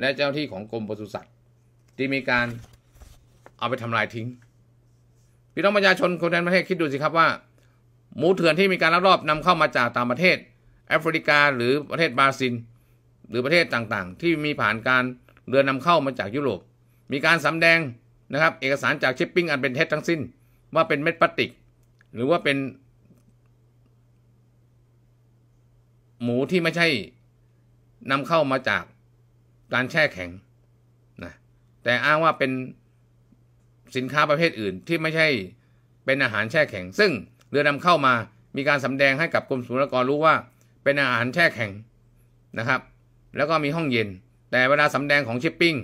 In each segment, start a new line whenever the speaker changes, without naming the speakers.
และเจ้าที่ของกรมปศุสัตว์ที่มีการเอาไปทำลายทิ้ง พี่น้องประชาชนคนทั้งประเทศคิดดูสิครับว่า หมูเถื่อนที่มีการลักลอบนำเข้ามาจากต่างประเทศแอฟริกา หรือประเทศบราซิลหรือประเทศต่างๆ ที่มีผ่านการเรือนำเข้ามาจากยุโรป มีการสำแดงนะครับ เอกสารจากชิปปิ้งอันเป็นเท็จทั้งสิ้น ว่าเป็นเม็ดพลาสติก หรือว่าเป็น หมูที่ไม่ใช่นำเข้ามาจากการแช่แข็งนะแต่อ้างว่าเป็นสินค้าประเภทอื่นที่ไม่ใช่เป็นอาหารแช่แข็ง ซึ่งเรือนำเข้ามามีการสำแดงให้กับกรมศุลกรรู้ว่า เป็นอาหารแช่แข็งนะครับแล้วก็มีห้องเย็น แต่เวลาสำแดงของชิปปิ้ง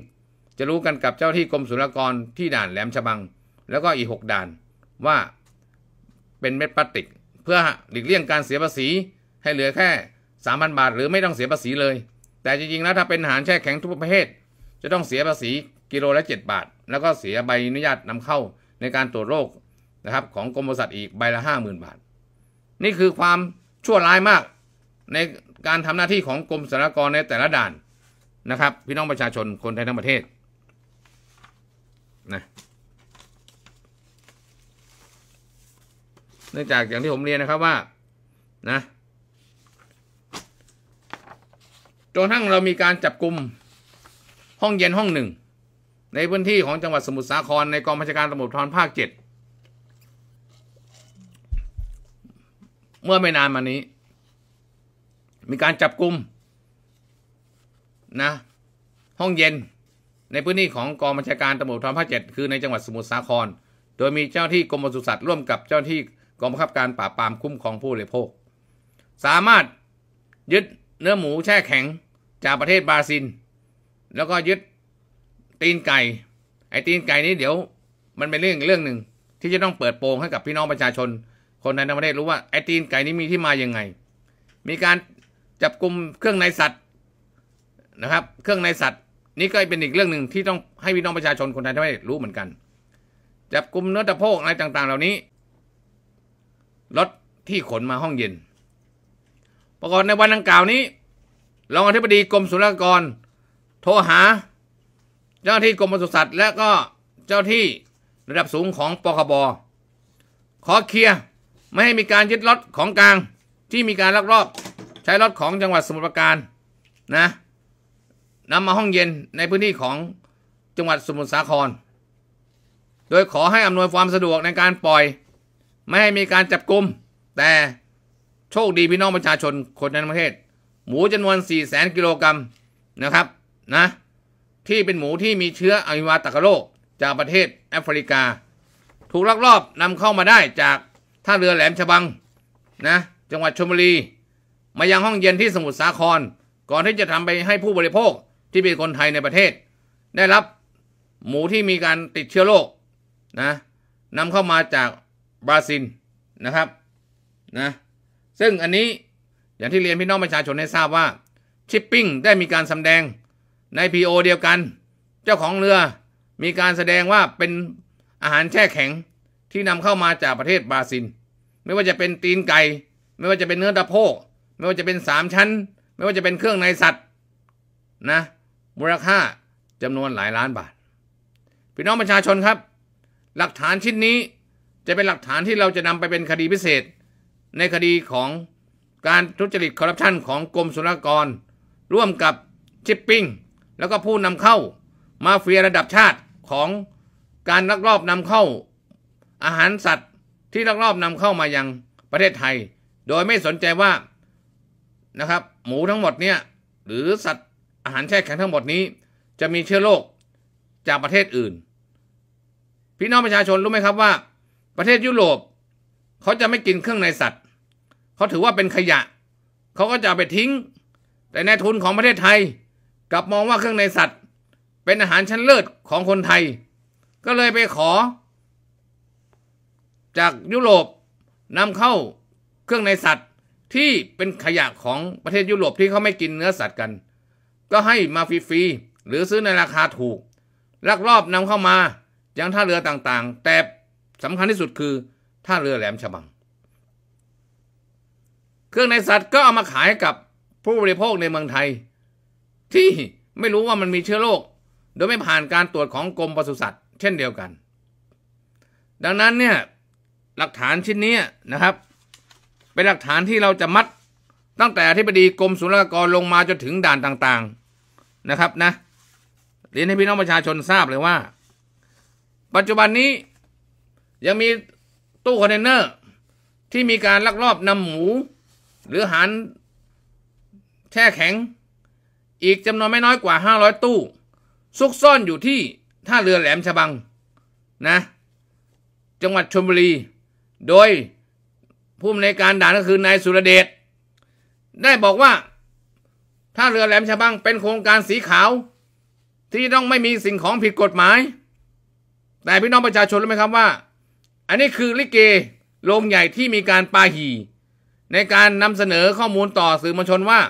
จะรู้กันกับเจ้าที่กรมศุลกรที่ด่านแหลมฉบัง แล้วก็อีก 6 ด่านว่าเป็นเม็ดพลาสติกเพื่อหลีกเลี่ยงการเสียภาษีให้เหลือแค่3,000บาทหรือไม่ต้องเสียภาษีเลยแต่จริงๆ แล้วถ้าเป็นอาหารแช่แข็งทุกประเภทจะต้องเสียภาษีกิโลละ 7 บาท แล้วก็เสียใบอนุญาตนำเข้าในการตรวจโรคนะครับ ของกรมบริษัทอีกใบละ 50,000 บาท นี่คือความชั่วร้ายมากในการทำหน้าที่ของกรมสรรพากรในแต่ละด่านนะครับ พี่น้องประชาชนคนไทยทั้งประเทศนะเนื่องจากอย่างที่ผมเรียนนะครับว่า นะจนทั้งเรามีการจับกลุ่มห้องเย็นห้องหนึ่ง ในพื้นที่ของจังหวัดสมุทรสาคร ในกองบัญชาการตำรวจภูธรภาคเจ็ดเมื่อไม่นานมานี้ มีการจับกลุ่มนะห้องเย็นในพื้นที่ของกองบัญชาการตำรวจภูธรภาคเจ็ดคือในจังหวัดสมุทรสาคร โดยมีเจ้าที่กรมปศุสัตว์ร่วมกับเจ้าที่กองบังคับการปราบปรามคุ้มครองผู้บริโภคสามารถยึดเนื้อหมูแช่แข็งจากประเทศบราซิล แล้วก็ยึดตีนไก่ ไอ้ตีนไก่นี้เดี๋ยวมันเป็นเรื่องเรื่องหนึ่งที่จะต้องเปิดโปงให้กับพี่น้องประชาชน คนในประเทศรู้ว่าไอ้ตีนไก่นี้มีที่มาอย่างไง มีการจับกลุ่มเครื่องในสัตว์นะครับ เครื่องในสัตว์นี่ก็เป็นอีกเรื่องหนึ่งที่ต้องให้พี่น้องประชาชนคนไทยทั้งประเทศรู้เหมือนกัน จับกลุ่มเนื้อตะโพกอะไรต่าง ๆ เหล่านี้รถที่ขนมาห้องเย็นประกอบในวันดังกล่าวนี้รองอธิบดีกรมศุลกากรโทรหา เจ้าที่กรมปศุสัตว์และก็เจ้าที่ระดับสูงของปคบขอเคลียร์ไม่ให้มีการยึดรถของกลางที่มีการลักลอบ ใช้รถของจังหวัดสมุทรปราการนะนำมาห้องเย็นในพื้นที่ของจังหวัดสมุทรสาคร โดยขอให้ อำนวยความสะดวกในการปล่อย ไม่ให้มีการจับกลุ่มแต่โชคดี พี่น้องประชาชนคน ใน ประเทศ หมูจำนวน4ี่แสนกิโลกรัมนะครับนะ ที่เป็นหมูที่มีเชื้ออวิวาตกโรคจากประเทศแอฟริกา ถูกลักลอบนำเข้ามาได้จาก ท่าเรือแหลมฉบังนะ จังหวัดชลบุรี มายังห้องเย็นที่สมุทรสาครก่อนที่จะทำไปให้ผู้บริโภคที่เป็นคนไทยในประเทศ ได้รับหมูที่มีการติดเชื้อโรคนะนำเข้ามาจากบราซิลนะครับนะซึ่งอันนี้อย่างที่เรียนพี่น้องประชาชนให้ทราบว่า ชิปปิ้งได้มีการสำแดง ใน PO เดียวกัน เจ้าของเรือมีการแสดงว่าเป็นอาหารแช่แข็งที่นำเข้ามาจากประเทศบราซิลไม่ว่าจะเป็นตีนไก่ ไม่ว่าจะเป็นเนื้อตะโพก ไม่ว่าจะเป็นสามชั้น ไม่ว่าจะเป็นเครื่องในสัตว์นะมูลค่าจำนวนหลายล้านบาทพี่น้องประชาชนครับ หลักฐานชิ้นนี้จะเป็นหลักฐานที่เราจะนำไปเป็นคดีพิเศษในคดีของการทุจริตคอร์รัปชัน ของกรมศุลกากร ร่วมกับชิปปิ้งแล้วก็ผู้นำเข้ามาเฟียระดับชาติของการลักลอบนำเข้าอาหารสัตว์ที่ลักลอบนำเข้ามายังประเทศไทยโดยไม่สนใจว่านะครับหมูทั้งหมดเนี่ยหรือสัตว์อาหารแช่แข็งทั้งหมดนี้ จะมีเชื้อโรคจากประเทศอื่นพี่น้องประชาชนรู้ไหมครับว่าประเทศยุโรปเขาจะไม่กินเครื่องในสัตว์ เขาถือว่าเป็นขยะ เขาก็จะไปทิ้ง แต่ในทุนของประเทศไทย กลับมองว่าเครื่องในสัตว์ เป็นอาหารชั้นเลิศของคนไทย ก็เลยไปขอ จากยุโรปนำเข้าเครื่องในสัตว์ที่เป็นขยะของประเทศยุโรปที่เขาไม่กินเนื้อสัตว์กัน ก็ให้มาฟรีๆหรือซื้อในราคาถูก ลักลอบนำเข้ามายังท่าเรือต่างๆ แต่สำคัญที่สุดคือท่าเรือแหลมฉบัง เครื่องในสัตว์ก็เอามาขายกับผู้บริโภคในเมืองไทย ที่ไม่รู้ว่ามันมีเชื้อโรคโดยไม่ผ่านการตรวจของกรมปศุสัตว์ เช่นเดียวกัน ดังนั้นเนี่ยหลักฐานชิ้นนี้นะครับ เป็นหลักฐานที่เราจะมัดตั้งแต่ที่บดีกรมศุลกากรลงมาจนถึงด่านต่างๆนะครับนะเรียนให้พี่น้องประชาชนทราบเลยว่า ปัจจุบันนี้ยังมีตู้คอนเทนเนอร์ ที่มีการลักลอบนำหมู หรือหารแช่แข็ง อีกจำนวนไม่น้อยกว่า 500 ตู้ซุกซ่อนอยู่ที่ท่าเรือแหลมฉบังนะจังหวัดชลบุรี โดย ผู้อำนวยการด่านก็คือนายสุรเดช ได้บอกว่าท่าเรือแหลมฉบังเป็นโครงการสีขาว ที่ต้องไม่มีสิ่งของผิดกฎหมาย แต่พี่น้องประชาชนรู้ไหมครับว่าอันนี้คือลิเกโรงใหญ่ที่มีการปาหีในการนำเสนอข้อมูลต่อสื่อมวลชนว่า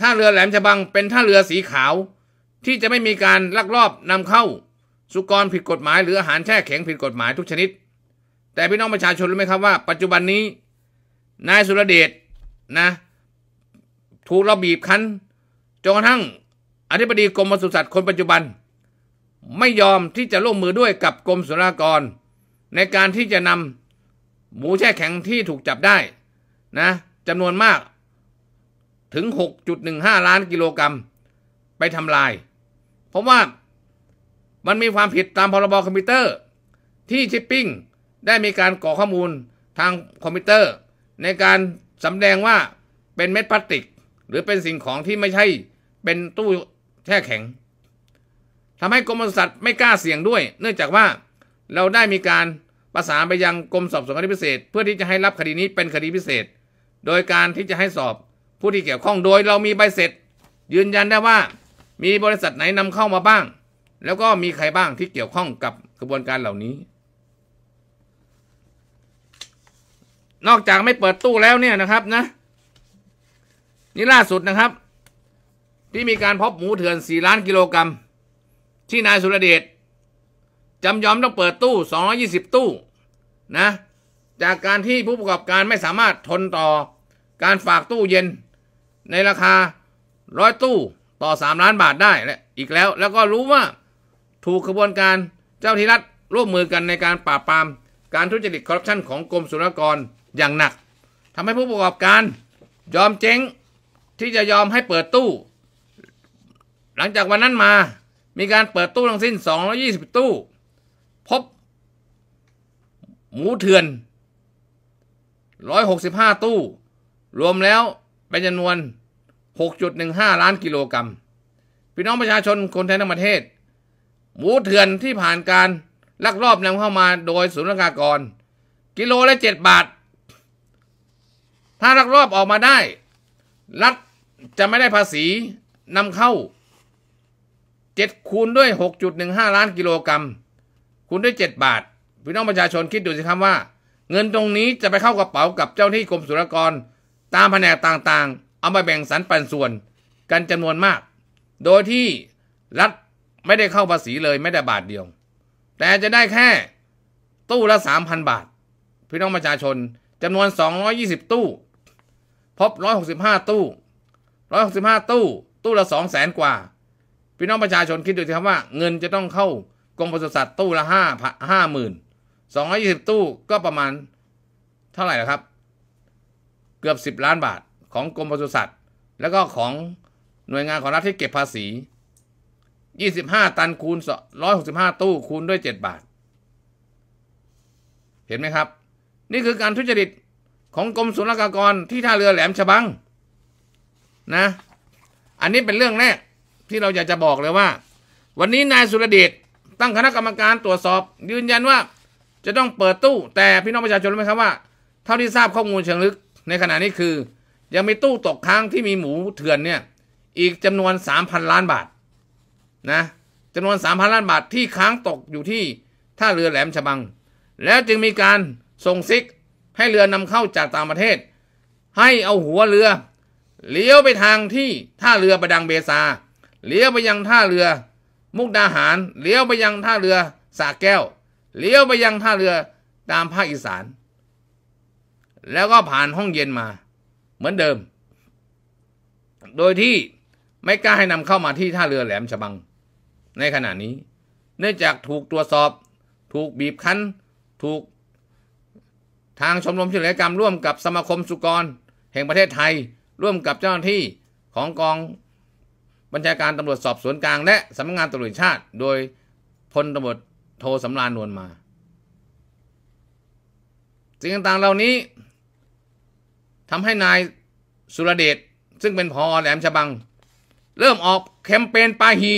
ท่าเรือแหลมฉบังเป็นท่าเรือสีขาว ที่จะไม่มีการลักลอบนำเข้าสุกรผิดกฎหมายหรืออาหารแช่แข็งผิดกฎหมายทุกชนิด แต่พี่น้องประชาชนรู้ไหมครับว่าปัจจุบันนี้ นายสุรเดชนะถูกเราบีบคั้นจนกระทั่งอธิบดีกรมปศุสัตว์คนปัจจุบัน ไม่ยอมที่จะร่วมมือด้วยกับกรมสุรากรในการที่จะนำหมูแช่แข็งที่ถูกจับได้นะจำนวนมากถึง 6.15 ล้านกิโลกรัม ไปทำลาย เพราะว่ามันมีความผิดตามพรบคอมพิวเตอร์ที่ชิปปิ้งได้มีการก่อข้อมูลทางคอมพิวเตอร์ ในการสำแดงว่าเป็นเม็ดพลาสติก หรือเป็นสิ่งของที่ไม่ใช่เป็นตู้แช่แข็งทำให้กรมสัตว์ไม่กล้าเสี่ยงด้วย เนื่องจากว่าเราได้มีการประสานไปยังกรมสอบสวนคดีพิเศษ เพื่อที่จะให้รับคดีนี้เป็นคดีพิเศษ โดยการที่จะให้สอบผู้ที่เกี่ยวข้องโดยเรามีใบเสร็จ ยืนยันได้ว่ามีบริษัทไหนนำเข้ามาบ้าง แล้วก็มีใครบ้างที่เกี่ยวข้องกับกระบวนการเหล่านี้ นอกจากไม่เปิดตู้แล้วเนี่ยนะครับนะนี่ล่าสุดนะครับ ที่มีการพบหมูเถื่อน 4 ล้านกิโลกรัม ที่นายสุรเดชจำยอมต้องเปิดตู้ 220 ตู้ นะ จากการที่ผู้ประกอบการไม่สามารถทนต่อการฝากตู้เย็นในราคาร้อยตู้ต่อ 3 ล้านบาทได้ และอีกแล้ว แล้วก็รู้ว่าถูกขบวนการเจ้าที่รัฐร่วมมือกันในการปราบปราม การทุจริตคอร์รัปชันของกรมศุลกกรอย่างหนัก ทำให้ผู้ประกอบการยอมเจ๊งที่จะยอมให้เปิดตู้ หลังจากวันนั้นมามีการเปิดตู้ทั้งสิ้น 220 ตู้พบ หมูเถื่อน 165 ตู้ รวมแล้วเป็นจำนวน 6.15 ล้านกิโลกรัม พี่น้องประชาชนคนไทยทั้งประเทศ หมูเถื่อนที่ผ่านการลักลอบนำเข้ามาโดยศูนย์ราากร กิโลละ 7 บาท ถ้าลักลอบออกมาได้ รัฐจะไม่ได้ภาษีนำเข้า 7 คูณด้วย 6.15 ล้านกิโลกรัมคุณได้จ็7บาท พี่น้องประชาชนคิดดูสิครับว่า เงินตรงนี้จะไปเข้ากระเป๋ากับเจ้าหนที่กรมศุลกร ตามแผนต่างๆ เอามาแบ่งสรรปันส่วน กันจำนวนมาก โดยที่รัฐไม่ได้เข้าภาษีเลยไม่ได้บาทเดียว แต่จะได้แค่ตู้ละสามพันบาท พี่น้องประชาชนจำนวน 220 ตู้ พบ 165 ตู้ 165 ตู้ ตู้ละสองแสนกว่าพี่น้องประชาชนคิดดูสิครับว่าเงินจะต้องเข้ากรมปศุสัตว์ตู้ละห้าห้าหมื่นสองร้อยี่สิบตู้ก็ประมาณเท่าไหร่ละครับ เกือบสิบล้านบาทของกรมปศุสัตว์ แล้วก็ของหน่วยงานของรัฐที่เก็บภาษี ยี่สิบห้าตันคูณร้อยหกสิบห้าตู้คูณด้วยเจ็ดบาท เห็นไหมครับ นี่คือการทุจริต ของกรมศุลกากรที่ท่าเรือแหลมฉบังนะ อันนี้เป็นเรื่องแรกที่เราอยากจะบอกเลยว่า วันนี้นายสุรเดชตั้งคณะกรรมการตรวจสอบยืนยันว่าจะต้องเปิดตู้ แต่พี่น้องประชาชนรู้ไหมครับว่า เท่าที่ทราบข้อมูลเชิงลึกในขณะนี้คือยังมีตู้ตกค้างที่มีหมูเถื่อนเนี่ยอีกจำนวน 3,000 ล้านบาทนะจำนวน 3,000 ล้านบาท ที่ค้างตกอยู่ที่ ท่าเรือแหลมฉบัง แล้วจึงมีการส่งซิกให้เรือนำเข้าจากต่างประเทศ ให้เอาหัวเรือเลี้ยวไปทางที่ท่าเรือประดังเบซาเลี้ยวไปยังท่าเรือมุกดาหารเลี้ยวไปยังท่าเรือสาแก้ว เลี้ยวไปยังท่าเรือตามภาคอีสาน แล้วก็ผ่านห้องเย็นมาเหมือนเดิม โดยที่ไม่กล้าให้นำเข้ามาที่ท่าเรือแหลมฉบัง ในขณะนี้ เนื่องจากถูกตรวจสอบถูกบีบคั้น ถูกทางชมรมชิลกรรมร่วมกับสมาคมสุกรแห่งประเทศไทยร่วมกับเจ้าหน้าที่ของกองบัญชาการตำรวจสอบสวนกลางและสำนักงานตำรวจชาติ โดยพลตำรวจโทสำรานนวลมาสิ่งต่างๆเหล่านี้ทำให้นายสุรเดชซึ่งเป็นพอแหลมฉบัง เริ่มออกแคมเปญปาฮี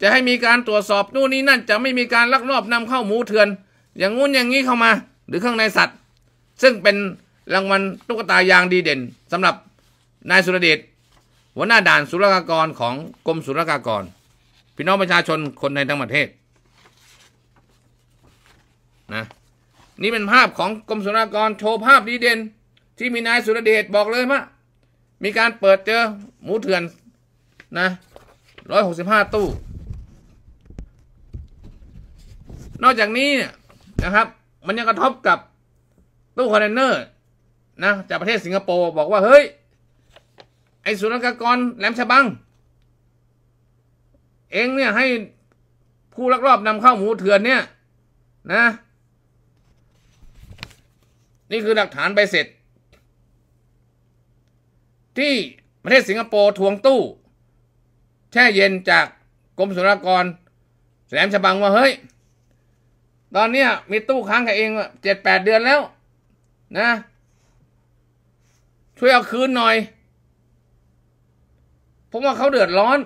จะให้มีการตรวจสอบนู่นนี่นั่นจะไม่มีการลักลอบนำเข้าหมูเถื่อน อย่างงู้นอย่างนี้เข้ามา หรือเครื่องในสัตว์ ซึ่งเป็นรางวัลตุ๊กตายางดีเด่นสำหรับนายสุรเดชหัวหน้าด่านศุลกากรของกรมศุลกากร พี่น้องประชาชนคนในทั้งประเทศนะนี่เป็นภาพของกรมศุลกากรโชว์ภาพดีเด่น ที่มีนายสุรเดชบอกเลยว่ามีการเปิดเจอหมูเถื่อนนะร้อยหกสิบห้าตู้ นอกจากนี้นะครับมันยังกระทบกับตู้คอนเทนเนอร์นะจากประเทศสิงคโปร์บอกว่าเฮ้ยไอ้สุรกากรแหลมฉบัง เองเนี่ยให้ผู้ลักลอบนำเข้าหมูเถื่อนเนี่ยนะนี่คือหลักฐานใบเสร็จ ที่ประเทศสิงคโปร์ทวงตู้ แช่เย็นจากกรมสุรากรแหลมฉบังว่าเฮ้ย ตอนเนี้ยมีตู้ค้างกับเองเจ็ดแปดเดือนแล้วนะช่วยเอาคืนหน่อยผมว่าเขาเดือดร้อน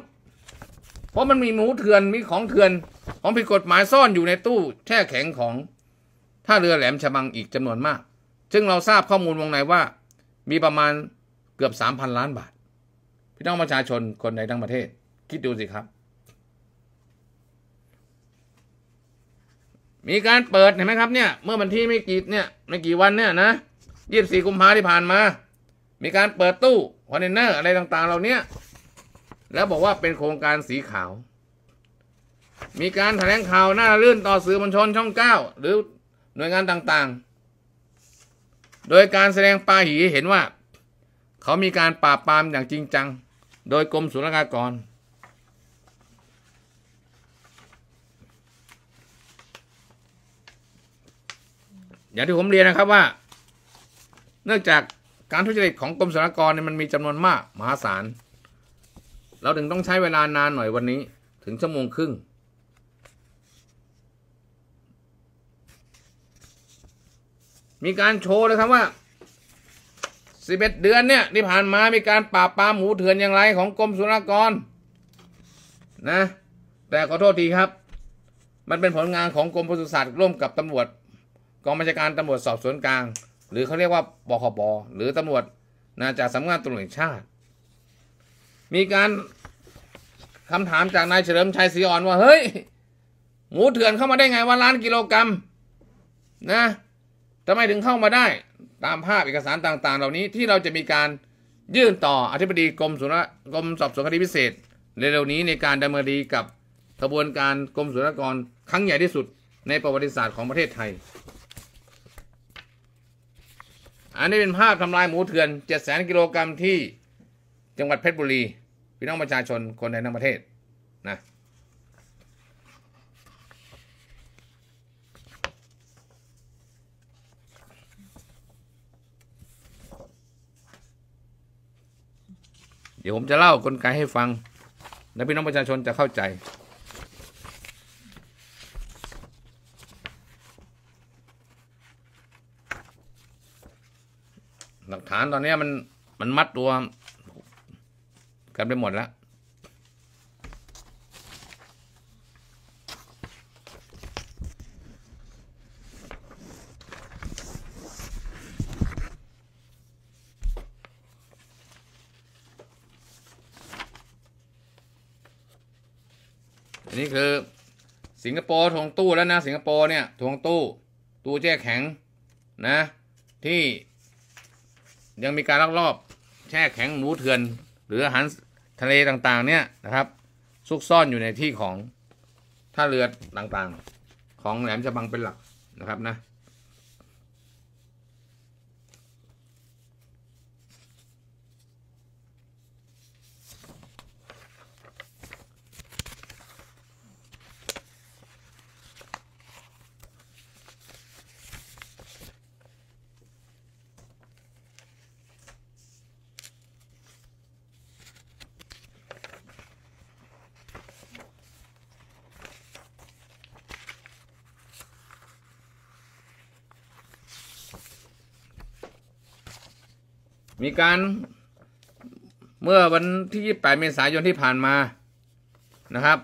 เพราะมันมีหมูเถื่อน มีของเถื่อน ของผิดกฎหมายซ่อนอยู่ในตู้แช่แข็งของ ท่าเรือแหลมฉบังอีกจำนวนมาก ซึ่งเราทราบข้อมูลวงในว่า มีประมาณเกือบสามพันล้านบาท พี่น้องประชาชนคนในทั้งประเทศ คิดดูสิครับ มีการเปิดเห็นไหมครับเนี่ย เมื่อวันที่ไม่กี่เนี่ยไม่กี่วันเนี่ยนะยี่สิบสี่กุมภาที่ผ่านมา มีการเปิดตู้คอนเทนเนอร์อะไรต่าง ๆเราเนี้ยแล้วบอกว่าเป็นโครงการสีขาว มีการแถลงข่าวหน้าลื่นต่อสื่อมวลชนช่องเก้าหรือหน่วยงานต่างๆ โดยการแสดงปาหีเห็นว่าเขามีการปราบปรามอย่างจริงจัง โดยกรมศุลกากรอย่างที่ผมเรียนนะครับว่า เนื่องจากการทุจริตของกรมศุลกากรเนี่ยมันมีจำนวนมากมหาศาลเราถึงต้องใช้เวลานานหน่อยวันนี้ถึงชั่วโมงครึ่ง มีการโชว์นะครับว่าสิบเอ็ดเดือนเนี่ยที่ผ่านมามีการปราบปรามหมูเถื่อนอย่างไรของกรมสุรากรนะแต่ขอโทษทีครับ มันเป็นผลงานของกรมปศุสัตว์ร่วมกับตำรวจกองบัญชาการตำรวจสอบสวนกลาง หรือเขาเรียกว่าบคบหรือตำรวจนะจากสำนักงานตำรวจแห่งชาติมีการคำถามจากนายเฉลิมชัยศรีอ่อนว่า เฮ้ย หมูเถื่อนเข้ามาได้ไงว่าล้านกิโลกรัมนะทำไมถึงเข้ามาได้ตามภาพเอกสารต่าง ๆ เหล่านี้ที่เราจะมีการยื่นต่ออธิบดีกรมสุนกรมสอบสวนคดีพิเศษ ในเร็วนี้ในการดำเนินคดีกับกระบวนการกรมสุนกรครั้งใหญ่ที่สุด ในประวัติศาสตร์ของประเทศไทยอันนี้เป็นภาพทำลายหมูเถื่อน7 0 0 0 0กิโลกรัมที่จังหวัดเพชรบุรีพี่น้องประชาชนคนในทั้งประเทศนะ เดี๋ยวผมจะเล่ากลไกให้ฟัง แล้วพี่น้องประชาชนจะเข้าใจ หลักฐานตอนนี้มันมันมัดตัวกันไปหมดแล้ว อันนี้คือสิงคโปร์ทวงตู้แล้วนะ สิงคโปร์เนี่ยทวงตู้ ตู้แจ้แข็ง นะที่ยังมีการลักลอบแช่แข็งหมูเถื่อนหรืออาหารทะเลต่างๆ เนี่ยนะครับซุกซ่อนอยู่ในที่ของท่าเรือต่างๆ ของแหลมฉบังเป็นหลักนะครับนะมีการเมื่อวันที่ 28เมษายนที่ผ่านมานะครับ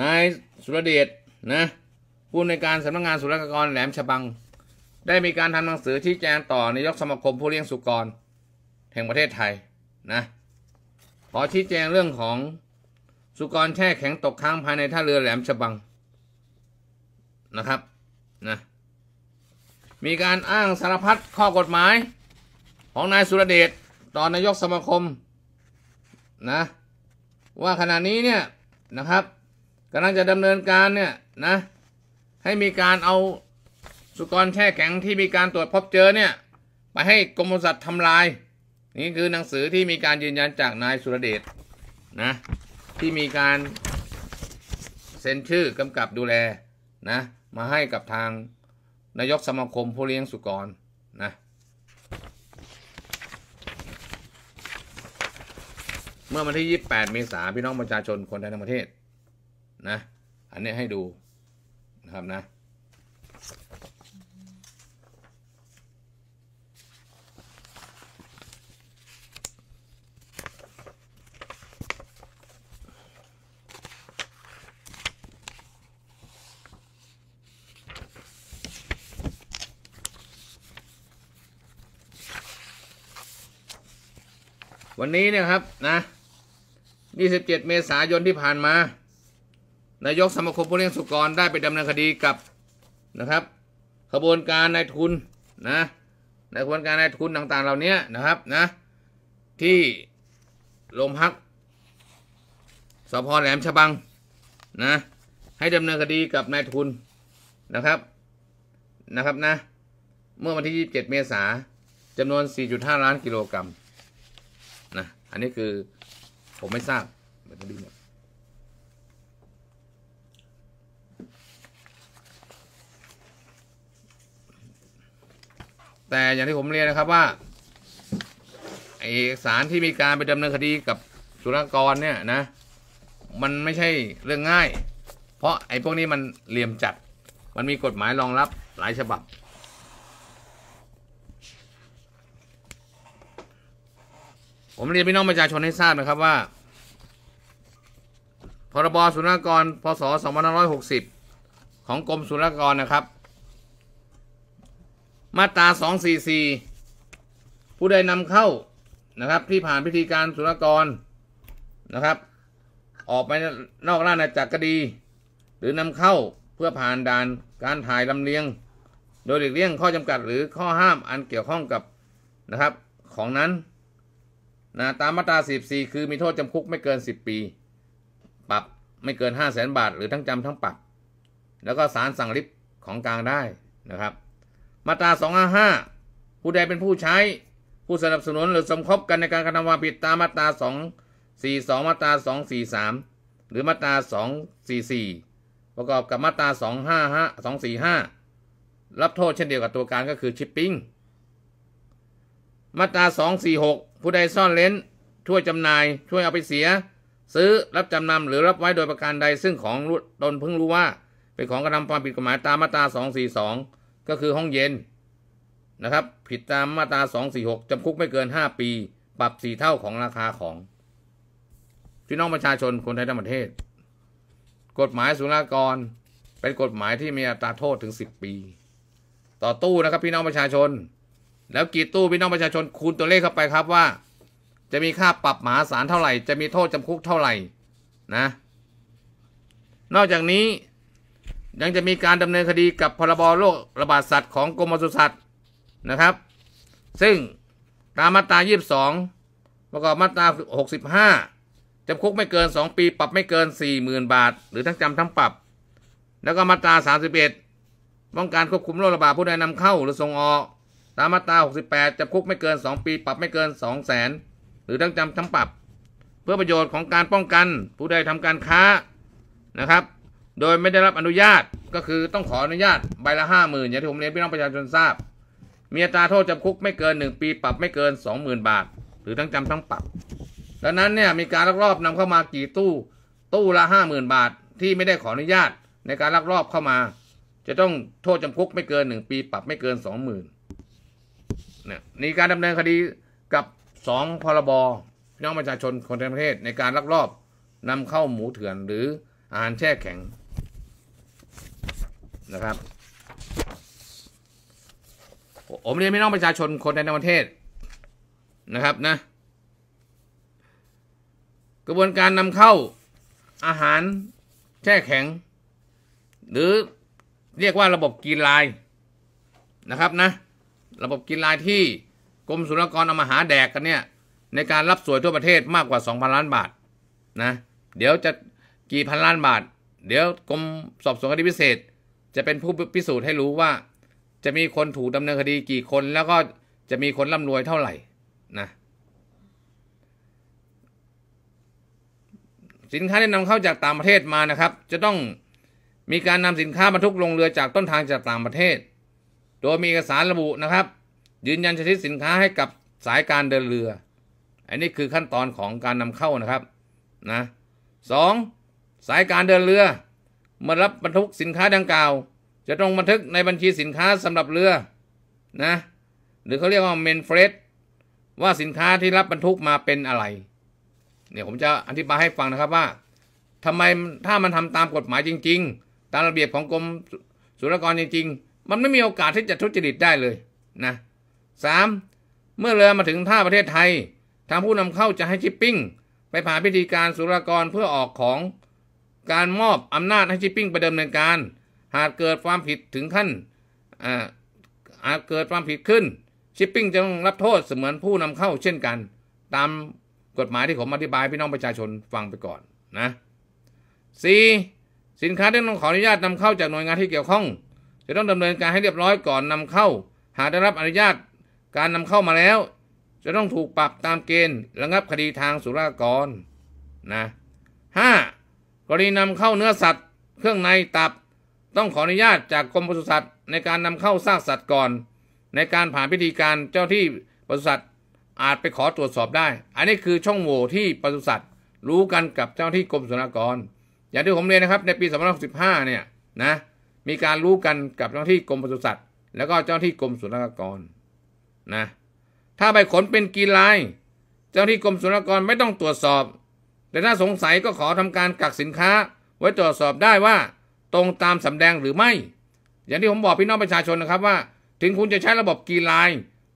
นายสุรเดชนะผู้ในการสำนักงงานสุรกากรแหลมฉบัง ได้มีการทำหนังสือที่แจ้งต่อนายกสมาคมผู้เลี้ยงสุกรแห่งประเทศไทยนะขอชี้แจงเรื่องของสุกรแช่แข็งตกค้างภายในท่าเรือแหลมฉบังนะครับนะมีการอ้างสารพัดข้อกฎหมายของนายสุรเดชตอนนายกสมาคมนะว่าขณะนี้เนี่ยนะครับกำลังจะดำเนินการเนี่ยนะให้มีการเอาสุกรแช่แข็ง ที่มีการตรวจพบเจอเนี่ยไปให้กรมสัตว์ทำลายนี่คือหนังสือที่มีการยืนยันจากนายสุรเดชนะที่มีการเซ็นชื่อกำกับดูแลนะมาให้กับทาง นายกสมาคมผู้เลี้ยงสุกรเมื่อวันที่ 28เมษายนพี่น้องประชาชนคนไทยทั้งประเทศ นะ อันนี้ให้ดูนะครับนะ วันนี้เนี่ยครับนะ27 เมษายนที่ผ่านมานายกสมาคมผู้เลี้ยงสุกรได้ไปดำเนินคดีกับนะครับขบวนการนายทุนนะในขบวนการนายทุนต่างๆเหล่านี้นะครับนะที่โรงพักสพแหลมฉบังนะให้ดำเนินคดีกับนายทุนนะครับนะครับนะเมื่อวันที่ 27 เมษายนจำนวน 4.5 ล้านกิโลกรัมนะอันนี้คือผมไม่ทราบแบตเตอรี่หมดแต่อย่างที่ผม เรียน นะครับว่าเอกสารที่มีการไปดำเนินคดีกับสุรกรเนี่ยนะ มันไม่ใช่เรื่องง่าย เพราะไอ้ พวกนี้มันเหลี่ยมจัดมันมีกฎหมายรองรับหลายฉบับผมเรียนพี่น้องประชาชนให้ทราบนะครับว่า พรบสุลกากรพศ 2560 ของกรมสุลกากรนะครับ มาตรา 244 ผู้ใดนำเข้านะครับที่ผ่านพิธีการสุลกากรนะครับ ออกไปนอกราชอาณาจักรก็ดี หรือนำเข้าเพื่อผ่านด่านการถ่ายลำเลียงโดยหลีกเลี่ยงข้อจำกัดหรือข้อห้ามอันเกี่ยวข้องกับนะครับของนั้นนะตามมาตราี4คือมีโทษจำคุกไม่เกิน 10 ปี ปรับไม่เกิน 5 0 0แสนบาทหรือทั้งจำทั้งปรับ แล้วก็ศาลสั่งริบของกลางได้นะครับ มาตรา255ผู้ใดเป็นผู้ใช้ผู้สนับสนุนหรือสมคบกันในการกระทำความผิดตามมาตรา242 มาตรา243 หรือมาตรา 244 ประกอบกับมาตรา 255 245 รับโทษเช่นเดียวกับตัวการก็คือชิปปิ้งมาตรา 246ผู้ใดซ่อนเล้นช่วยจำหน่าย ช่วยเอาไปเสีย ซื้อรับจำนำหรือรับไว้โดยประการใดซึ่งของตนเพิ่งรู้ว่า เป็นของกระทำความผิดกฎหมายตามมาตรา 242 ก็คือห้องเย็น นะครับ ผิดตามมาตรา 246 จำคุกไม่เกิน 5 ปี ปรับ 4 เท่าของราคาของ พี่น้องประชาชนคนไทยทั้งประเทศ กฎหมายสุรากรเป็นกฎหมายที่มีอัตราโทษถึง 10 ปี ต่อตู้นะครับพี่น้องประชาชนแล้วกี่ตู้พี่น้องประชาชนคูณตัวเลขเข้าไปครับว่า จะมีค่าปรับมหาศาลเท่าไหร่จะมีโทษจำคุกเท่าไหร่นะนอกจากนี้ยังจะมีการดำเนินคดีกับพรบโรคระบาดสัตว์ของกรมสศุสัตว์นะครับ ซึ่งตามมาตรา22ประกอบมาตรา 65จำคุกไม่เกิน 2 ปีปรับไม่เกิน 40,000 บาท หรือทั้งจำทั้งปรับ แล้วก็มาตรา31ป้องกันควบคุมโรคระบาดผู้ใดนำเข้าหรือส่งออกตามมาตรา68จะคุกไม่เกิน 2 ปีปรับไม่เกิน 2 0 0แสนหรือทั้งจำทั้งปรับ เพื่อประโยชน์ของการป้องกันผู้ใดทำการค้านะครับ โดยไม่ได้รับอนุญาตก็คือต้องขออนุญาตใบละห้าหมื่นอย่างที่ผมเรียนพี่น้องประชาชนทราบ มีอัตราโทษจำคุกไม่เกิน 1 ปีปรับไม่เกิน 20,000 บาท หรือทั้งจำทั้งปรับดังนั้นเนี่ยมีการลักลอบนำเข้ามากี่ตู้ตู้ละ 50,000 บาท ที่ไม่ได้ขออนุญาตในการลักลอบเข้ามา จะต้องโทษจำคุกไม่เกิน 1 ปีปรับไม่เกิน 20,000เนี่ยมีการดำเนินคดีกับ 2 พรบพี่น้องประชาชนคนทั้งประเทศในการลักลอบนำเข้าหมูเถื่อนหรืออาหารแช่แข็งนะครับผมเรียนพี่น้องประชาชนคนในประเทศนะครับนะ กระบวนการนำเข้าอาหารแช่แข็งหรือเรียกว่าระบบกีนลน์นะครับนะระบบกินรายที่กรมศุลกากรเอามาหาแดกกันเนี่ย ในการรับสวยทั่วประเทศมากกว่า 2,000 ล้านบาทนะเดี๋ยวจะกี่พันล้านบาท เดี๋ยวกรมสอบสวนคดีพิเศษ จะเป็นผู้พิสูจน์ให้รู้ว่า จะมีคนถูกดำเนินคดีกี่คนแล้วก็จะมีคนร่ำรวยเท่าไหร่นะสินค้าที่นำเข้าจากต่างประเทศมานะครับ จะต้องมีการนำสินค้าบรรทุกลงเรือจากต้นทางจากต่างประเทศโดยมีเอกสารระบุนะครับ ยืนยันชนิดสินค้าให้กับสายการเดินเรืออันนี้คือขั้นตอนของการนำเข้านะครับนะสองสายการเดินเรือเมื่อรับบรรทุกสินค้าดังกล่าว จะต้องบันทึกในบัญชีสินค้าสำหรับเรือนะหรือเขาเรียกว่าเมนเฟรดว่าสินค้าที่รับบรรทุกมาเป็นอะไรเนี่ยผมจะอธิบายให้ฟังนะครับว่า ทำไมถ้ามันทำตามกฎหมายจริงๆตามระเบียบของกรมศุลกากรจริง ๆมันไม่มีโอกาสที่จะทุจริตได้เลยนะสามเมื่อเรือมาถึงท่าประเทศไทย ทางผู้นำเข้าจะให้ชิปปิ้งไปผ่านพิธีการสุรกรเพื่อออกของการมอบอำนาจให้ชิปปิ้งไปดำเนินการ หากเกิดความผิดถึงขั้นอาจเกิดความผิดขึ้น ชิปปิ้งจะต้องรับโทษเสมือนผู้นำเข้าเช่นกัน ตามกฎหมายที่ผมอธิบายพี่น้องประชาชนฟังไปก่อนนะ 4. สินค้าที่ต้องขออนุญาตนำเข้าจากหน่วยงานที่เกี่ยวข้องจะต้องดำเนินการให้เรียบร้อยก่อนนำเข้า หากได้รับอนุญาตการนำเข้ามาแล้ว จะต้องถูกปรับตามเกณฑ์ ระงับคดีทางสุรากรนะห้ากรณีนำเข้าเนื้อสัตว์ เครื่องในตับ ต้องขออนุญาตจากกรมปศุสัตว์ ในการนำเข้าซากสัตว์ก่อนในการผ่านพิธีการเจ้าที่ปศุสัตว์ อาจไปขอตรวจสอบได้ อันนี้คือช่องโหว่ที่ปศุสัตว์ รู้กันกับเจ้าที่กรมสุรากร อย่างที่ผมเรียนนะครับในปี 2565เนี่ยนะมีการรู้กันกับเจ้าที่กรมปศุสัตว์ แล้วก็เจ้าที่กรมศุลกากรนะถ้าใบขนเป็น กีฬายเจ้าที่กรมศุลกากรไม่ต้องตรวจสอบ แต่ถ้าสงสัยก็ขอทำการกักสินค้า ไว้ตรวจสอบได้ว่า ตรงตามสำแดงหรือไม่อย่างที่ผมบอกพี่น้องประชาชนนะครับว่าถึงคุณจะใช้ระบบกีฬาย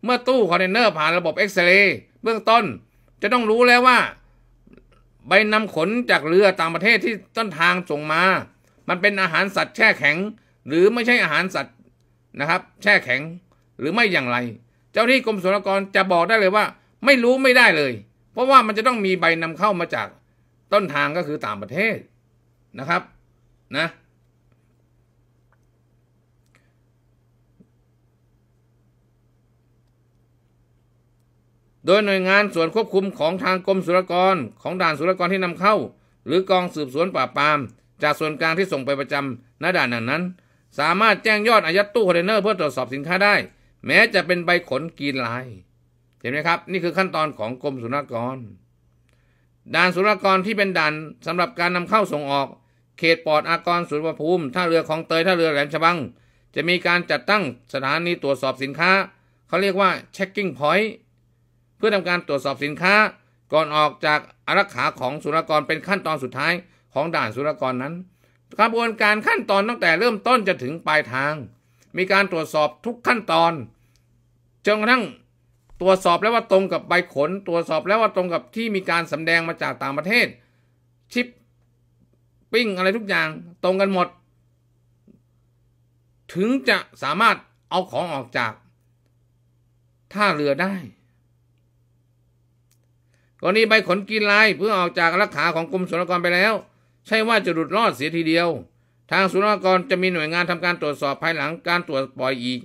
เมื่อตู้คอนเทนเนอร์ผ่านระบบเอ็กซเรย์เบื้องต้น จะต้องรู้แล้วว่า ใบนำขนจากเรือต่างประเทศที่ต้นทางส่งมามันเป็นอาหารสัตว์แช่แข็งหรือไม่ใช่อาหารสัตว์นะครับ แช่แข็งหรือไม่อย่างไร เจ้าที่กรมศุลกากรจะบอกได้เลยว่า ไม่รู้ไม่ได้เลย เพราะว่ามันจะต้องมีใบนำเข้ามาจากต้นทางก็คือต่างประเทศนะครับนะโดยหน่วยงานส่วนควบคุมของทางกรมศุลกากรของด่านศุลกากรที่นำเข้าหรือกองสืบสวนปราบปรามจากส่วนกลางที่ส่งไปประจำณด่านหนังนั้นสามารถแจ้งยอดอายัดตู้คอนเทนเนอร์เพื่อตรวจสอบสินค้าได้ แม้จะเป็นใบขนกีนลาย เห็นไหมครับ นี่คือขั้นตอนของกรมศุลกากร ด่านศุลกากรที่เป็นด่านสำหรับการนำเข้าส่งออก เขตปลอดอากรสุวรรณภูมิท่าเรือของเตยท่าเรือแหลมฉบัง จะมีการจัดตั้งสถานีตรวจสอบสินค้า เขาเรียกว่า checking point เพื่อทำการตรวจสอบสินค้า ก่อนออกจากอารักขาของศุลากรเป็นขั้นตอนสุดท้ายของด่านศุลกรนั้นกระบวนการขั้นตอนตั้งแต่เริ่มต้นจะถึงปลายทาง มีการตรวจสอบทุกขั้นตอนจนกระทั่งตรวจสอบแล้วว่าตรงกับใบขน ตรวจสอบแล้วว่าตรงกับที่มีการสำแดงมาจากต่างประเทศ ชิปปิ้งอะไรทุกอย่างตรงกันหมด ถึงจะสามารถเอาของออกจากท่าเรือได้ กรณีใบขนกินลายเพื่อออกจากรักขาของกรมสุรกรไปแล้วใช่ว่าจะหลุดรอดเสียทีเดียว ทางศุลกากรจะมีหน่วยงานทำการตรวจสอบภายหลังการตรวจปล่อยอีก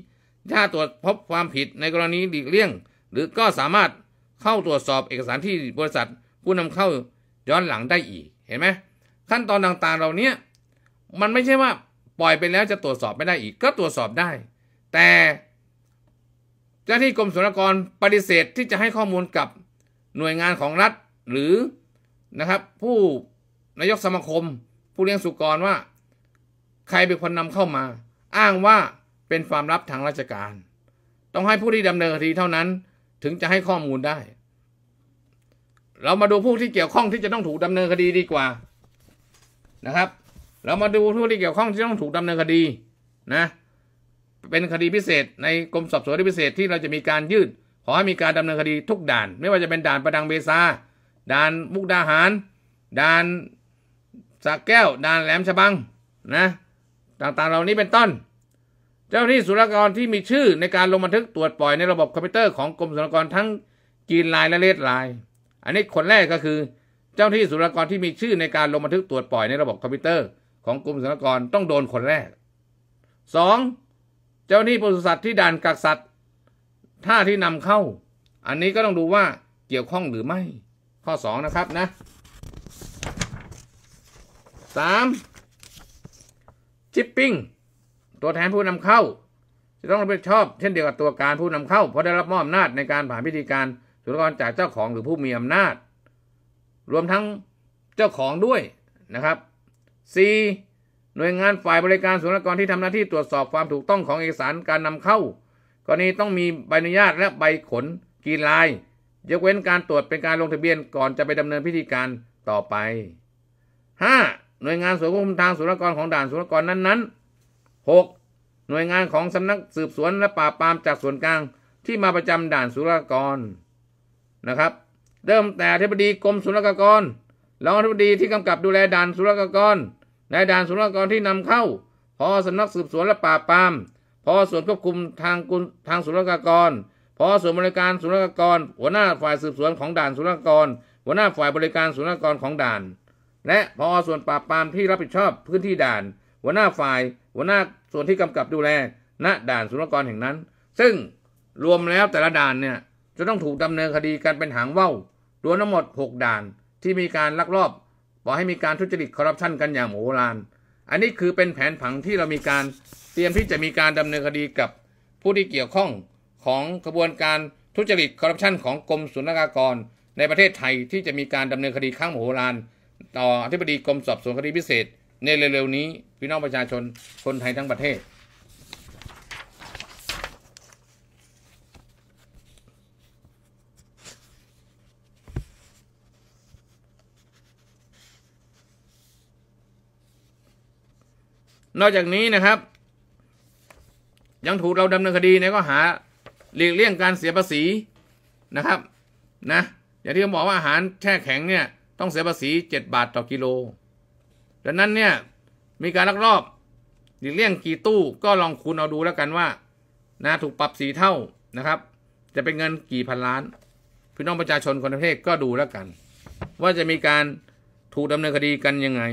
ถ้าตรวจพบความผิดในกรณีหลีกเลี่ยง หรือก็สามารถเข้าตรวจสอบเอกสารที่บริษัทผู้นำเข้าย้อนหลังได้อีก เห็นไหมขั้นตอนต่างๆเหล่านี้มันไม่ใช่ว่าปล่อยไปแล้วจะตรวจสอบไม่ได้อีก ก็ตรวจสอบได้ แต่เจ้าที่กรมศุลกากรปฏิเสธที่จะให้ข้อมูลกับหน่วยงานของรัฐหรือนะครับผู้นายกสมาคม ผู้เลี้ยงสุกรว่าใครเป็นคนนำเข้ามา อ้างว่าเป็นความลับทางราชการ ต้องให้ผู้ที่ดำเนินคดีเท่านั้น ถึงจะให้ข้อมูลได้ เรามาดูผู้ที่เกี่ยวข้องที่จะต้องถูกดำเนินคดีดีกว่านะครับเรามาดูผู้ที่เกี่ยวข้องที่ต้องถูกดำเนินคดีนะเป็นคดีพิเศษ ในกรมสอบสวนพิเศษที่เราจะมีการยืดขอให้มีการดำเนินคดีทุกด่าน ไม่ว่าจะเป็นด่านประดังเบซาด่านมุกดาหารด่านสักแก้วด่านแหลมฉบังนะ ต่างๆเหล่านี้เป็นต้น เจ้าหนี้ศุลกากรที่มีชื่อในการลงบันทึกตรวจปล่อยในระบบคอมพิวเตอร์ ของกรมศุลกากรทั้งกีนลายและเลดลายอันนี้คนแรกก็คือเจ้าหนี้ศุลกากรที่มีชื่อในการลงบันทึกตรวจปล่อยในระบบคอมพิวเตอร์ของกรมศุลกากรต้องโดนคนแรก 2. เจ้าหนี้ปศุสัตว์ที่ด่านกักสัตว์ท่าที่นำเข้า อันนี้ก็ต้องดูว่าเกี่ยวข้องหรือไม่ ข้อ2นะครับนะสามชิปปิ้งตัวแทนผู้นำเข้า จะต้องรับผิดชอบ เช่นเดียวกับตัวการผู้นำเข้าเพราะได้รับมอบอำนาจในการผ่านพิธีการ สุลกรจากเจ้าของหรือผู้มีอำนาจ รวมทั้งเจ้าของด้วยนะครับ C หน่วยงานฝ่ายบริการสุลกรที่ทำหน้าที่ตรวจสอบความถูกต้องของเอกสารการนำเข้า กรณีต้องมีใบอนุญาตและใบขนกีลายยกเว้นการตรวจเป็นการลงทะเบียนก่อนจะไปดำเนินพิธีการต่อไป 5. หน่วยงาน ส่วนควบคุมทางสุรกรของด่านสุรกรนั้นๆ 6. หน่วยงานของสำนักสืบสวนและปราบปรามจากส่วนกลางที่มาประจำด่านสุรกรนะครับ เริ่มแต่อธิบดีกรมสุรกากรรองอธิบดีที่กำกับดูแลด่านสุรกากรนายด่านสุรกากรที่นำเข้า พอสำนักสืบสวนและปราบปราม พอส่วนควบคุมทางกุลทางสุรกากรพอส่วนบริการสุรกากร หัวหน้าฝ่ายสืบสวนของด่านสุรกากร หัวหน้าฝ่ายบริการสุรกากรของด่านและพอส่วนปราบปรามที่รับผิดชอบพื้นที่ด่าน หัวหน้าฝ่ายหัวหน้าส่วนที่กำกับดูแลณด่านศุลกรแห่งนั้น ซึ่งรวมแล้วแต่ละด่านเนี่ย จะต้องถูกดำเนินคดีกันเป็นหางว่าวรวมทั้งหมด 6 ด่านที่มีการลักลอบบอให้มีการทุจริตคอร์รัปชันกันอย่างโหฬารอันนี้คือเป็นแผนผังที่เรามีการเตรียมที่จะมีการดำเนินคดีกับผู้ที่เกี่ยวข้องของกระบวนการทุจริตคอร์รัปชันของกรมศุลกากร ในประเทศไทยที่จะมีการดำเนินคดีข้างโหฬารต่ออธิบดีกรมสอบสวนคดีพิเศษในเร็วๆนี้พี่น้องประชาชนคนไทยทั้งประเทศ นอกจากนี้นะครับ ยังถูกเราดำเนินคดีในข้อหาหลีกเลี่ยงการเสียภาษีนะครับนะอย่างที่ผมบอกว่าอาหารแช่แข็งเนี่ยต้องเสียภาษีเจ็ดบาทต่อกิโล ดังนั้นเนี่ยมีการลักลอบหลีกเลี่ยงกี่ตู้ก็ลองคูณเอาดูแล้วกันว่านะถูกปรับสีเท่านะครับ จะเป็นเงินกี่พันล้านพี่น้องประชาชนคนประเทศก็ดูแล้วกัน ว่าจะมีการถูกดำเนินคดีกันยังไง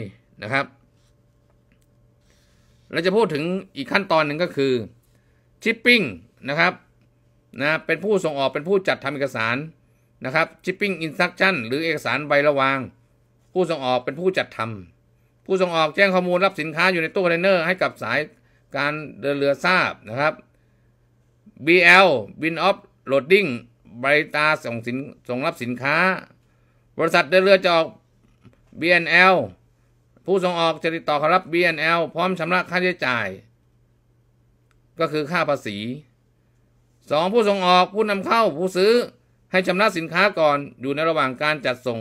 นะครับเราจะพูดถึงอีกขั้นตอนหนึ่งก็คือชิปปิ้ง นะครับนะเป็นผู้ส่งออกเป็นผู้จัดทำเอกสารนะครับ shipping instruction หรือเอกสารใบระวาง ผู้ส่งออกเป็นผู้จัดทำผู้ส่งออกแจ้งข้อมูลรับสินค้าอยู่ในตู้คอนเทนเนอร์ให้กับสายการเดินเรือทราบนะครับ BL Bin of Loading บริตาส่งสินส่งรับสินค้า บริษัทเดินเรือจะออก BNL ผู้ส่งออกจะติดต่อขอรับ BNL พร้อมชำระค่าใช้จ่าย ก็คือค่าภาษี 2. ผู้ส่งออกผู้นำเข้าผู้ซื้อให้ชำระสินค้าก่อน อยู่ในระหว่างการจัดส่ง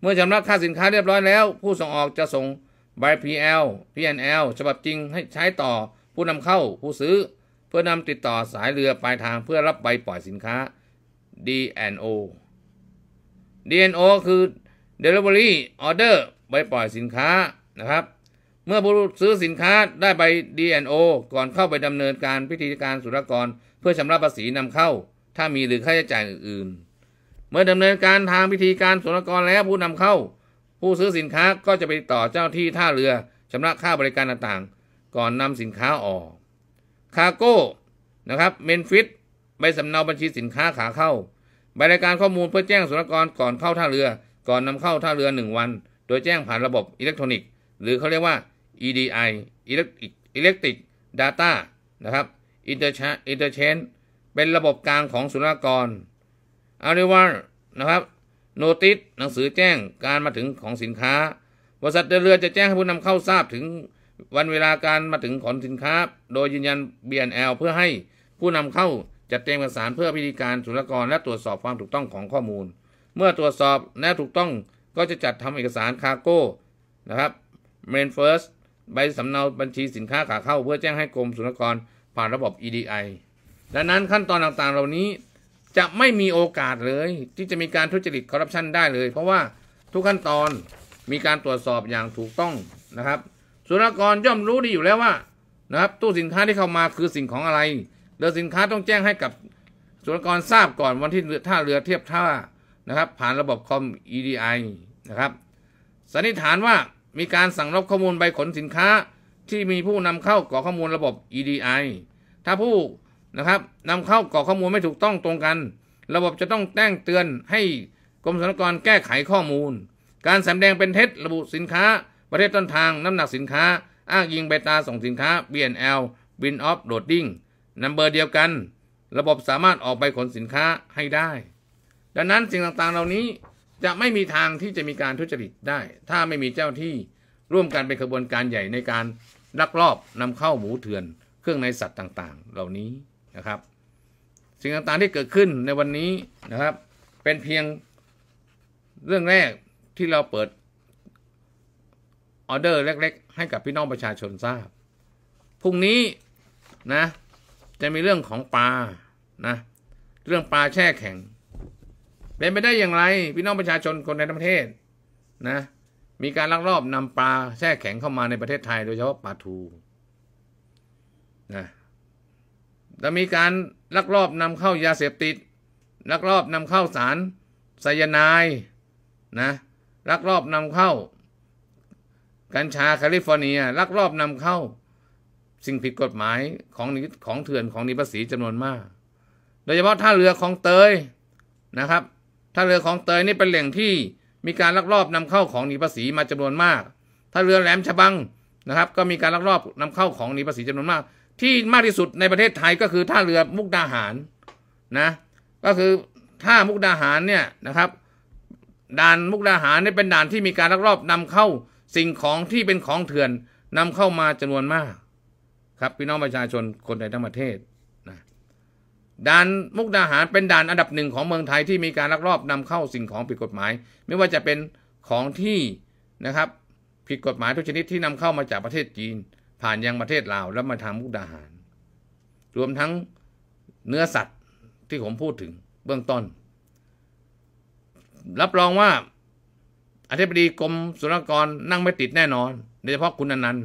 เมื่อชำระค่าสินค้าเรียบร้อยแล้วผู้ส่งออกจะส่งใบ PL PNL ฉบับจริงให้ใช้ต่อผู้นำเข้าผู้ซื้อ เพื่อนำติดต่อสายเรือปลายทางเพื่อรับใบปล่อยสินค้า DNO DNO คือ Delivery Order ใบปล่อยสินค้านะครับ เมื่อผู้ซื้อสินค้าได้ใบ DNO ก่อนเข้าไปดำเนินการพิธีการสุรกากร เพื่อชำระภาษีนำเข้าถ้ามีหรือค่าใช้จ่ายอื่นๆ เมื่อดำเนินการทางพิธีการสุรกรแล้วผู้นำเข้า ผู้ซื้อสินค้าก็จะไปต่อเจ้าที่ท่าเรือ ชำระค่าบริการต่างๆ ก่อนนำสินค้าออกคาโก้นะครับเมนฟิตใบสำเนาบัญชีสินค้าขาเข้าใบรายการข้อมูลเพื่อแจ้งสุรกรก่อนเข้าท่าเรือ ก่อนนำเข้าท่าเรือ 1 วัน โดยแจ้งผ่านระบบอิเล็กทรอนิกส์หรือเขาเรียกว่า EDI อิเล็กติกดาต้านะครับอินเตอร์เชนเป็นระบบกลางของศุลกากรอาริวานะครับโนติสหนังสือแจ้งการมาถึงของสินค้าบริษัทเรือจะแจ้งให้ผู้นำเข้าทราบถึงวันเวลาการมาถึงของสินค้าโดยยืนยัน BNL เพื่อให้ผู้นำเข้าจัดเตรียมเอกสารเพื่อพิธีการศุลกร และตรวจสอบความถูกต้องของข้อมูล เมื่อตรวจสอบแน่ถูกต้องก็จะจัดทำเอกสารคาโก้นะครับเมนเฟิร์สใบสำเนาบัญชีสินค้าขาเข้า เพื่อแจ้งให้กรมศุลากรผ่านระบบ EDI ดังนั้นขั้นตอนต่างๆเหล่านี้จะไม่มีโอกาสเลยที่จะมีการทุจริตคอร์รัปชันได้เลยเพราะว่าทุกขั้นตอนมีการตรวจสอบอย่างถูกต้องนะครับ สุรกรย่อมรู้ดีอยู่แล้วว่านะครับตู้สินค้าที่เข้ามาคือสิ่งของอะไรเรือสินค้าต้องแจ้งให้กับสุรกรทราบก่อนวันที่ท่าเรือเทียบท่านะครับผ่านระบบคอม EDI นะครับสันนิษฐานว่ามีการสั่งลบข้อมูลใบขนสินค้าที่มีผู้นำเข้าก่อข้อมูลระบบ EDI ถ้าผู้นะครับนำเข้ากรอกข้อมูลไม่ถูกต้องตรงกัน ระบบจะต้องแจ้งเตือนให้กรมสรรพากรแก้ไขข้อมูล การสำแดงเป็นเท็จระบุสินค้า ประเทศต้นทางน้ำหนักสินค้า อ้างยิงใบตาส่งสินค้า BNL Bin of Loading นัมเบอร์เดียวกัน ระบบสามารถออกไปขนสินค้าให้ได้ ดังนั้นสิ่งต่างๆเหล่านี้จะไม่มีทางที่จะมีการทุจริตได้ ถ้าไม่มีเจ้าที่ร่วมกันเป็นขบวนการใหญ่ในการลักลอบนำเข้าหมูเถื่อน เครื่องในสัตว์ต่างๆ เหล่านี้นะครับสิ่งต่างๆที่เกิดขึ้นในวันนี้นะครับ เป็นเพียงเรื่องแรกที่เราเปิดออเดอร์เล็ก ๆ ให้กับพี่น้องประชาชนทราบพรุ่งนี้นะ จะมีเรื่องของปลานะ เรื่องปลาแช่แข็ง เป็นไปได้อย่างไรพี่น้องประชาชนคนในประเทศนะมีการลักลอบนำปลาแช่แข็งเข้ามาในประเทศไทยโดยเฉพาะปลาทูนะและมีการลักลอบนำเข้ายาเสพติดลักลอบนำเข้าสารไซยาไน์นะลักลอบนำเข้า กัญชาแคลิฟอร์เนียลักลอบนำเข้าสิ่งผิดกฎหมายของนิของเถื่อนของนิภาษีจำนวนมาก โดยเฉพาะท่าเรือของเตยนะครับท่าเรือของเตยนี่ เป็นแหล่งที่มีการลักลอบนำเข้าของหนีภาษีมาจำนวนมากท่าเรือแหลมฉบังนะครับ ก็มีการลักลอบนำเข้าของหนีภาษีจำนวนมากที่มากที่สุดในประเทศไทยก็คือท่าเรือมุกดาหารนะก็คือท่ามุกดาหารเนี่ยนะครับด่านมุกดาหารเนี่ยเป็นด่านที่มีการลักลอบนำเข้า สิ่งของที่เป็นของเถื่อนนำเข้ามาจำนวนมาก ครับพี่น้องประชาชนคนไทยทั้งประเทศนะด่านมุกดาหาร เป็นด่านอันดับหนึ่งของเมืองไทยที่มีการลักลอบนำเข้าสิ่งของผิดกฎหมายไม่ว่าจะเป็นของที่นะครับ ผิดกฎหมายทุกชนิดที่นำเข้ามาจากประเทศจีนผ่านยังประเทศลาว แล้วมาทางมุกดาหาร รวมทั้งเนื้อสัตว์ที่ผมพูดถึงเบื้องต้น รับรองว่าอธิบดีกรมสุรกรนั่งไม่ติดแน่นอนโดยเฉพาะคุณอนันต์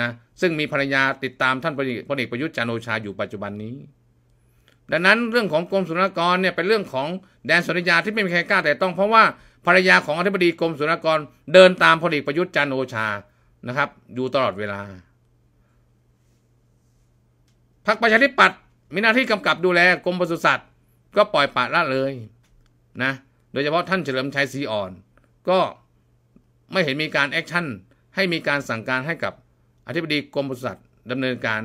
นะซึ่งมีภรรยาติดตามท่านพลเอกประยุทธ์จันโอชาอยู่ปัจจุบันนี้ ดังนั้นเรื่องของกรมสุรกรเนี่ยเป็นเรื่องของแดนสนิยาที่ไม่มีใครกล้าแต่ต้องเพราะว่าภรรยาของอธิบดีกรมสุรกรเดินตามพลเอกประยุทธ์จันโอชานะครับ อยู่ตลอดเวลาพรรคประชาธิปัตย์มีหน้าที่กำกับดูแลกรมปศุสัตว์ ก็ปล่อยปละละเลยนะโดยเฉพาะท่านเฉลิมชัยศรีอ่อนก็ไม่เห็นมีการแอคชั่นให้มีการสั่งการให้กับอธิบดีกรมปศุสัตว์ดำเนินการ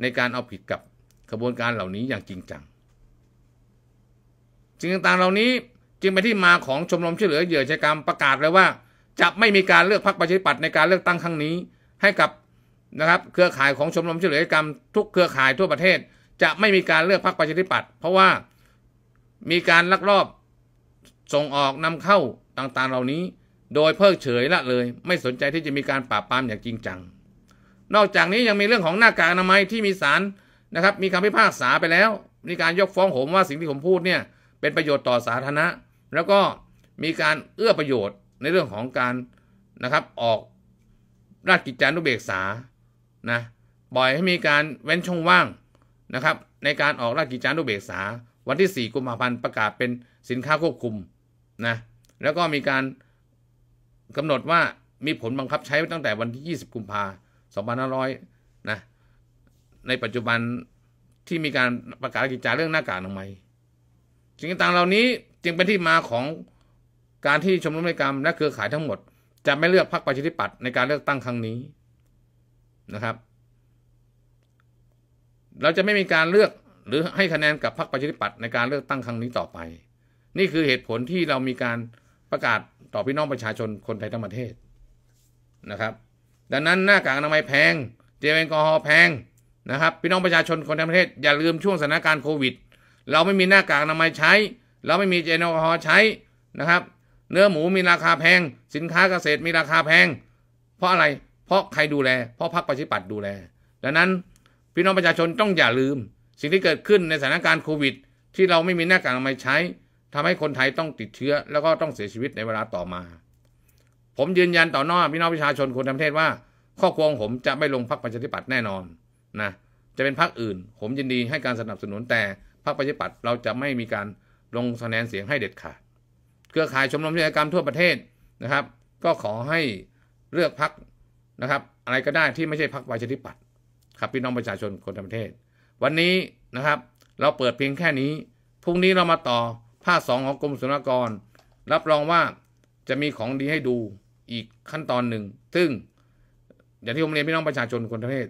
ในการเอาผิดกับกระบวนการเหล่านี้อย่างจริงจังสิ่งต่างๆเหล่านี้จึงเป็นที่มาของชมรมช่วยเหลือเหยื่อชะกรรมประกาศเลยว่า จะไม่มีการเลือกพรรคประชาธิปัตย์ในการเลือกตั้งครั้งนี้ให้กับนะครับเครือข่ายของชมรมช่วยเหลือกรรมทุกเครือข่ายทั่วประเทศ จะไม่มีการเลือกพรรคประชาธิปัตย์เพราะว่ามีการลักลอบส่งออกนำเข้าต่างๆเหล่านี้ โดยเพิกเฉยละเลย ไม่สนใจที่จะมีการปราบปรามอย่างจริงจัง นอกจากนี้ยังมีเรื่องของหน้ากากอนามัยที่มีสารนะครับมีคำพิพากษาไปแล้ว มีการยกฟ้องผมว่าสิ่งที่ผมพูดเนี่ยเป็นประโยชน์ต่อสาธารณะ แล้วก็มีการเอื้อประโยชน์ในเรื่องของการนะครับออกราชกิจจานุเบกษานะบ่อยให้มีการเว้นช่องว่างนะครับในการออกราชกิจจานุเบกษาวันที่ 4 กุมภาพันธ์ประกาศเป็นสินค้าควบคุมนะแล้วก็มีการกำหนดว่ามีผลบังคับใช้ตั้งแต่วันที่ 20 กุมภาพันธ์2500นะในปัจจุบันที่มีการประกาศกิจจาเรื่องหน้ากากอนามัยสิ่งต่างเหล่านี้จึงเป็นที่มาของการที่ชมรมนิกรรมและเครือข่ายทั้งหมด จะไม่เลือกพรรคประชาธิปัตย์ในการเลือกตั้งครั้งนี้นะครับเราจะไม่มีการเลือกหรือให้คะแนนกับพรรคประชาธิปัตย์ในการเลือกตั้งครั้งนี้ต่อไปนี่คือเหตุผลที่เรามีการประกาศต่อพี่น้องประชาชนคนไทยทั้งประเทศนะครับ ดังนั้นหน้ากากอนามัยแพงเจลแอลกอฮอล์แพงนะครับพี่น้องประชาชนคนทั้งประเทศอย่าลืมช่วงสถานการณ์โควิด เราไม่มีหน้ากากอนามัยใช้ เราไม่มีเจลแอลกอฮอล์ใช้นะครับเนื้อหมูมีราคาแพง สินค้าเกษตรมีราคาแพง เพราะอะไรเพราะใครดูแลเพราะพรรคประชาธิปัตย์ดูแล ดังนั้นพี่น้องประชาชนต้องอย่าลืม สิ่งที่เกิดขึ้นในสถานการณ์โควิด ที่เราไม่มีหน้ากากอนามัยใช้ ทำให้คนไทยต้องติดเชื้อแล้วก็ต้องเสียชีวิตในเวลาต่อมา ผมยืนยันต่อหน้าพี่น้องประชาชนคนทั้งประเทศว่า ข้อควงผมจะไม่ลงพรรคประชาธิปัตย์แน่นอนนะจะเป็นพรรคอื่น ผมยินดีให้การสนับสนุนแต่พรรคประชาธิปัตย์เราจะไม่มีการลงคะแนนเสียงให้เด็ดขาดเครือข่ายชมรมนิติกรรมทั่วประเทศนะครับ ก็ขอให้เลือกพรรคนะครับอะไรก็ได้ที่ไม่ใช่พรรคประชาธิปัตย์ครับพี่น้องประชาชนคนทั้งประเทศวันนี้นะครับเราเปิดเพียงแค่นี้ พรุ่งนี้เรามาต่อภาคสองของกรมสุนกกร รับรองว่าจะมีของดีให้ดูอีกขั้นตอนหนึ่ง ซึ่งอย่างที่ผมเรียนพี่น้องประชาชนคนทั้งประเทศ